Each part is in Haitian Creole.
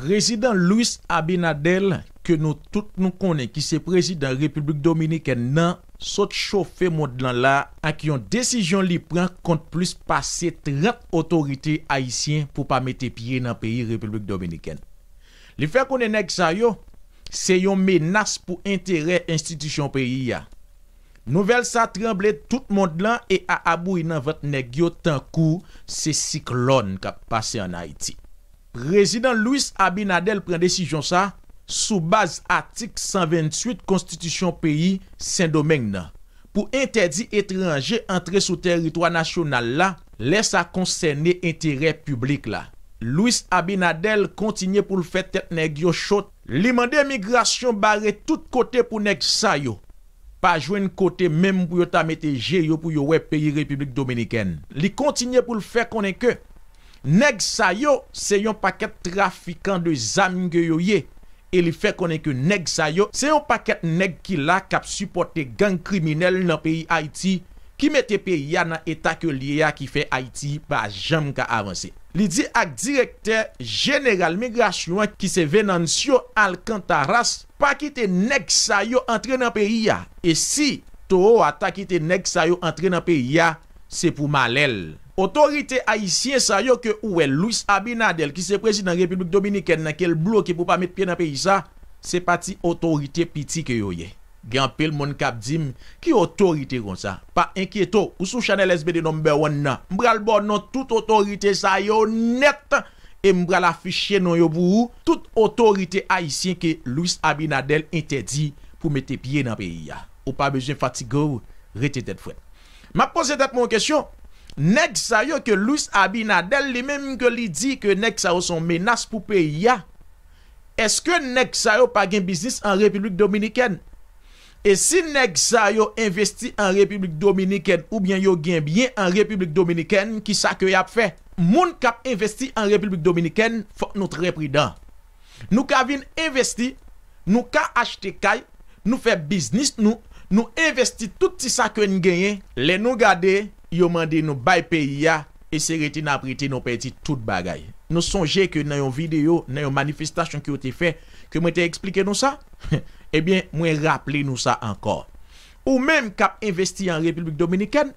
Prezident Louis Abinadel ke nou tout nou konen ki se prezident Republik Dominiken nan sot chofe mond lan la an ki yon desijyon li pran kont plus pase tret otorite Haitien pou pa mete pie nan peyi Republik Dominiken. Li fe konen ek sa yo se yon menas pou interè institisyon peyi ya. Nou vel sa tremble tout mond lan e a abou nan vat negyo tankou se siklon kap pase an Haiti. Prezident Louis Abinadel pren desijyon sa sou baz Atik 128 Konstitisyon Peyi Saint-Domingue nan. Pou entedi etreanje entre sou teritwa nasyonal la, lè sa konsene interè publik la. Louis Abinadel kontinye pou l fè tèt nèk yo chot, li mandè emigrasyon bare tout kote pou nèk sa yo. Pa jwen kote mèm pou yo ta mette je yo pou yo wè Peyi Republik Dominiken. Li kontinye pou l fè konen ke... Neg sayo se yon paket trafikan de zamin ge yo ye E li fe konen ke neg sayo Se yon paket neg ki la kap supporte gang kriminel nan peyi Haiti Ki mete peyi ya nan eta ke li ya ki fe Haiti Ba jam ka avanse Li di ak direkter general migrasyon ki se venan syo Alcantaras Pakite neg sayo entre nan peyi ya E si to ou atakite neg sayo entre nan peyi ya Se pou malel Otorite Haitien sa yo ke ouwe Louis Abinadel ki se prezident Republik Dominiken Na kel bloke pou pa met piye nan peyi sa Se pati otorite piti ke yo ye Ganpe l mon kap zim Ki otorite kon sa Pa enkyeto ou sou chanel SBD no mbe one na Mbral bon non tout otorite sa yo net E mbral afishe non yo bou Tout otorite Haitien Ke Louis Abinadel ente di Pou mette piye nan peyi ya Ou pa beze fatigo Reti det fwet Ma pose det mon kesyon. Neg sa yo ke Louis Abinadel li menm ke li di ke neg sa yo son menas pou pe ya. Eske neg sa yo pa gen biznis an Republik Dominiken? E si neg sa yo investi an Republik Dominiken ou bien yo gen bien an Republik Dominiken, ki sa ke yap fe? Moun kap investi an Republik Dominiken, fok nou trepridan. Nou ka vin investi, nou ka achte kay, nou fe biznis nou investi. Nou investi tout ti sa kwen genyen, le nou gade, yo mande nou bay peyi ya, e se reti napriti nou peyti tout bagay. Nou sonje ke nan yon video, nan yon manifestasyon ki yo te fe, ke mwen te eksplike nou sa, ebyen eh mwen raple nou sa ankor. Ou menm kap investi an Republik Dominiken,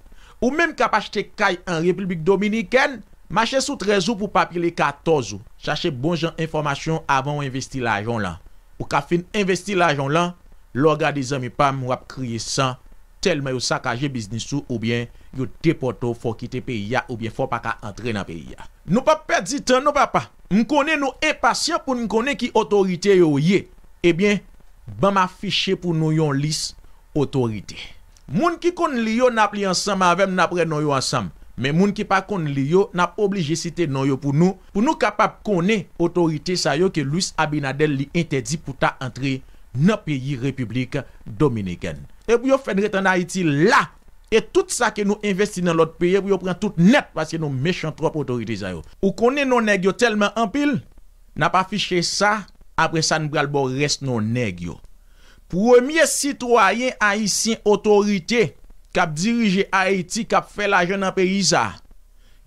ou menm kap achete kay an Republik Dominiken, machè sou trezou pou papile katozou. Chache bonjan informasyon avan ou investi lajon lan. Ou kap fin investi lajon lan, Lo gade zan mi pa mwap kriye san telman yo sakaje biznisou ou bien yo depoto fokite pe iya ou bien fok pa ka entre nan pe iya. Nou pa pedi tan nou pa pa. Mkone nou e pasyon pou mkone ki otorite yo ye, ebyen eh bam afiche pou nou yon lis otorite. Moun ki kon li yo nap li ansam avem napre nou yon ansam. Men moun ki pa kon li yo nap oblige site nou yo pou nou. Pou nou kapap koni otorite sayo ke luis abinadel li entedi pou ta entre yon. nan peyi Republika Dominiken. E pou yo fèdre tan Haïti la, e tout sa ke nou investi nan lot peyi, e pou yo pren tout net pasye nou mechantrop autorite za yo. Ou konen nou negyo telman ampil, nan pa fichè sa, apre sa nou bralbo res nou negyo. Premier sitwayen Haïti autorite, kap dirije Haïti, kap fè la jen nan peyi za,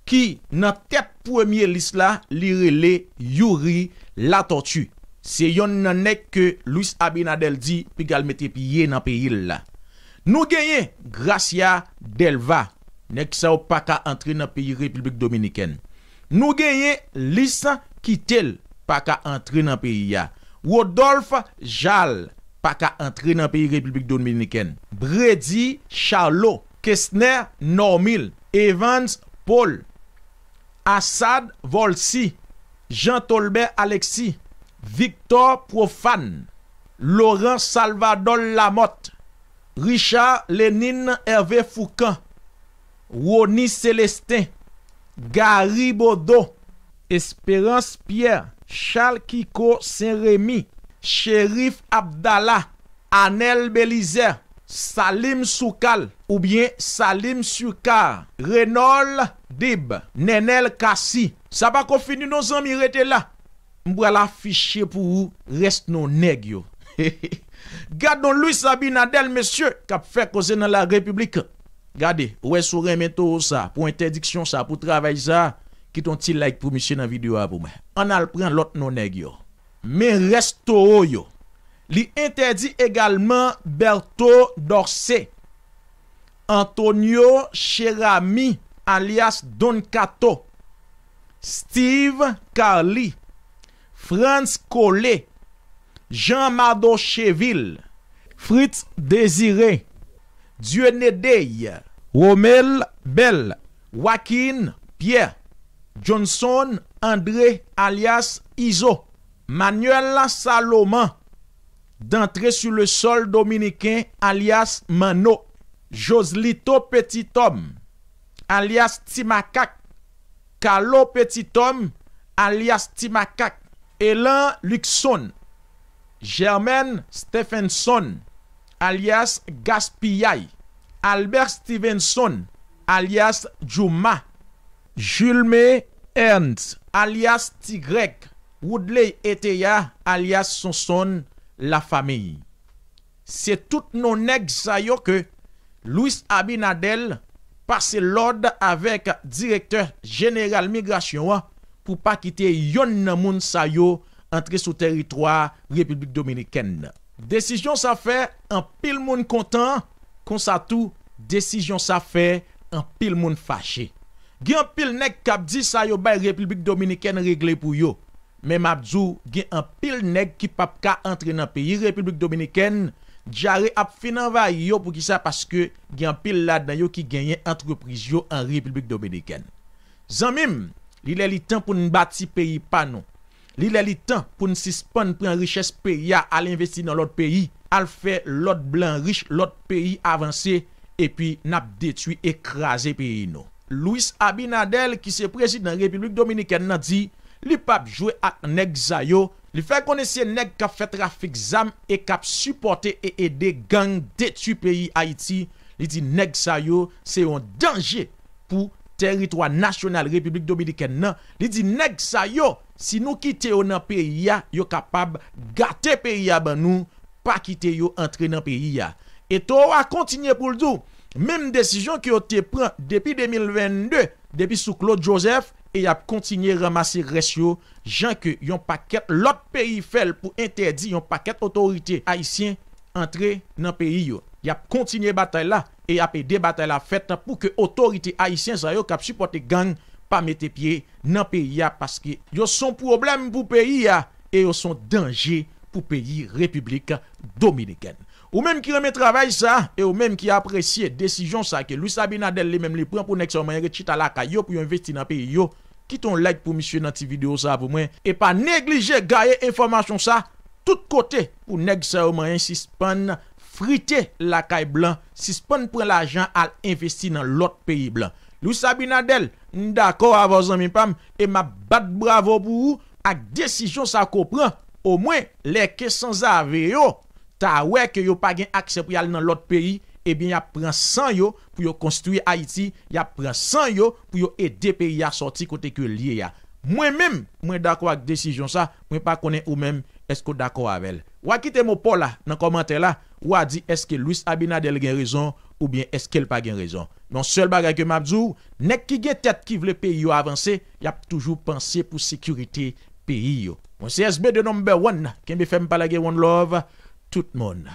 ki nan tèt premier list la, li re le yuri la tortu. Se yon nan nek ke Louis Abinadeldi pi gal mette piye nan peyi la. Nou genye Gracia Delva, nek sa ou pa ka antre nan peyi Republik Dominiken. Nou genye Lisa Kittel, pa ka antre nan peyi ya. Wadolf Jal, pa ka antre nan peyi Republik Dominiken. Brady Charleau, Kessner Normil, Evans Paul, Assad Volsi, Jean-Tolbert Alexis, Victor Profan, Laurent Salvador Lamotte, Richard Lenin Hervé Foucan, Rony Celestin, Gary Bodo, Esperance Pierre, Charles Kiko Saint-Rémy, Cherif Abdallah, Anel Belize, Salim Soukal, ou bien Salim Soukar, Renol Dib, Nenel Kassi, sa pa kon fini nou zan mi rete la? Mbwa la fichye pou ou, reste nou neg yo. Gade nou Louis Sabinadel, mese, kap fek ose nan la republik. Gade, ouwe sou reme tou ou sa, pou interdiksyon sa, pou travay sa, kiton ti like pou mese nan video a pou men. An al pren lot nou neg yo. Men reste tou ou yo. Li interdi egalman Berthoud Dorcé, Antonio Cherami, alias Don Cato, Steve Carly, Frans Kole, Jean Madocheville, Fritz Desire, Dieu Nedeye, Romel Bel, Joaquin Pierre, Johnson André alias Izo, Manuel Saloman, D'Entrer sur le sol dominikin alias Mano, Joslito Petitom alias Timakak, Carlo Petitom alias Timakak, Elan Luxon, Germaine Stephenson, alias Gaspi Yai, Albert Stevenson, alias Jouma, Juleme Ernst, alias Tigrec, Woodley Eteya, alias Sonson, la famille. Se tout nou neg sayo ke Louis Abinadel pase l'ode avek direktor General Migration ou pou pa kite yon nan moun sa yo entre sou teritroi Republik Dominikèn. Desisyon sa fe, an pil moun kontan, konsa tou, desisyon sa fe, an pil moun fache. Gen an pil nek kap di sa yo bay Republik Dominikèn regle pou yo. Men map zou, gen an pil nek ki pap ka entre nan peyi Republik Dominikèn, djare ap finan va yo pou ki sa paske gen an pil la da yo ki genye antreprise yo an Republik Dominikèn. Zan mim, Li lè li tan pou n bati peyi pa nou. Li lè li tan pou n sispan pou n riches peyi a al investi nan lot peyi, al fe lot blan riche, lot peyi avanse, epi nap detui, ekraze peyi nou. Louis Abinadel ki se prezid nan Republik Dominiken nan di, li pap jwe ak Neg Zayo, li fè konese Neg ka fè trafik zam, e kap supporte e ede gang detui peyi Haiti, li di Neg Zayo se yon denje pou teritwa nasyonal Republik Dominiken nan, li di neg sa yo, si nou kite yo nan peyi ya, yo kapab gate peyi ya ban nou, pa kite yo entre nan peyi ya. E tou a kontinye pou l'dou, menm desisyon ki yo te pran depi 2022, depi sou Claude Joseph, e yap kontinye ramase resyo, jan ke yon paket lop peyi fel pou entedi yon paket otorite haisyen entre nan peyi yo. Yap kontinye batay la, E apè debatè la fèt pou ke otorite haïsien sa yo kap supporte gang pa metè pie nan peyi ya Paske yo son problem pou peyi ya E yo son denje pou peyi Republik Dominiken Ou menm ki reme travèl sa E ou menm ki aprecyè desijon sa Ke Louis Sabinadel li menm li prèm pou nek sa omanye rechit alaka Yo pou yo investi nan peyi yo Kiton like pou misye nan ti video sa pou mwen E pa neglije gaye informasyon sa Tout kote pou nek sa omanye si span frite lakay blan, si spon pren l'ajan al investi nan lot peyi blan. Lou Sabin Adel, ndakor avazan min pam, e ma bat bravo pou ou, ak desijon sa kopren, o mwen, le kesan za ave yo, ta wek yo pa gen akse pou yal nan lot peyi, e bin ya pren 100 yo pou yo konstruye Haiti, ya pren 100 yo pou yo ede peyi ya sorti kote ke liye ya. Mwen mwen, mwen dakor ak desijon sa, mwen pa konen ou mwen, Esko dako avel? Ou a kite mou pou la nan komante la? Ou a di eske Louis Abinadel gen rezon? Ou bien eske el pa gen rezon? Mwen non sel bagay ke mabzou, nek ki ge tet ki vle peyi yo avanse, yap toujou pensye pou sekurite peyi yo. Mwen se esbe de nombe one, kenbe fem palage one love, tout moun.